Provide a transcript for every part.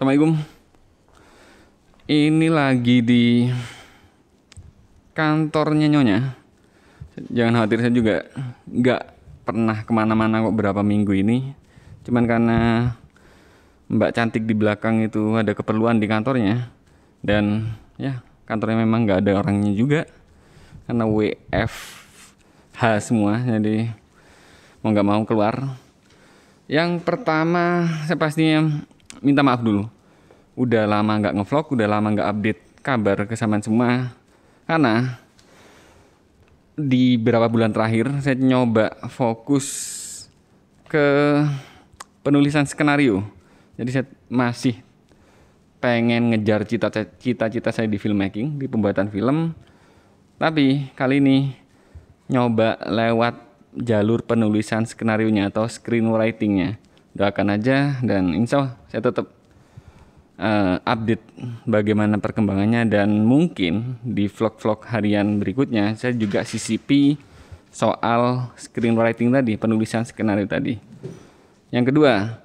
Assalamualaikum. Ini lagi di kantornya Nyonya. Jangan khawatir saya juga nggak pernah kemana-mana kok berapa minggu ini. Cuman karena Mbak cantik di belakang itu ada keperluan di kantornya dan ya kantornya memang nggak ada orangnya juga karena WFH semua jadi mau nggak mau keluar. Yang pertama saya pastinya minta maaf dulu. Udah lama nggak ngevlog, udah lama nggak update kabar kesamaan semua. Karena di beberapa bulan terakhir saya nyoba fokus ke penulisan skenario. Jadi saya masih pengen ngejar cita-cita saya di filmmaking, di pembuatan film. Tapi kali ini nyoba lewat jalur penulisan skenario nya atau screenwritingnya doakan aja dan insya Allah saya tetap uh, update bagaimana perkembangannya dan mungkin di vlog-vlog harian berikutnya saya juga CCP soal screenwriting tadi, penulisan skenario tadi. Yang kedua,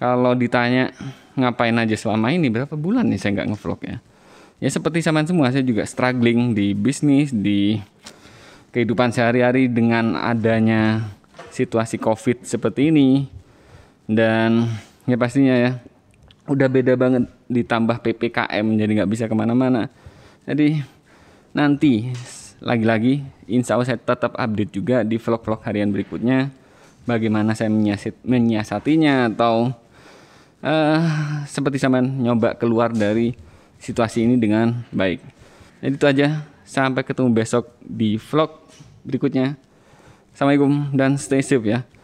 kalau ditanya ngapain aja selama ini berapa bulan nih saya nggak ngevlog ya ya seperti sama semua saya juga struggling di bisnis di kehidupan sehari-hari dengan adanya situasi covid seperti ini dan ya pastinya ya udah beda banget ditambah ppkm jadi nggak bisa kemana-mana jadi nanti lagi-lagi insya Allah saya tetap update juga di vlog-vlog harian berikutnya bagaimana saya menyiasat, menyiasatinya atau uh, seperti sama nyoba keluar dari situasi ini dengan baik jadi nah, itu aja sampai ketemu besok di vlog berikutnya Assalamualaikum dan stay safe ya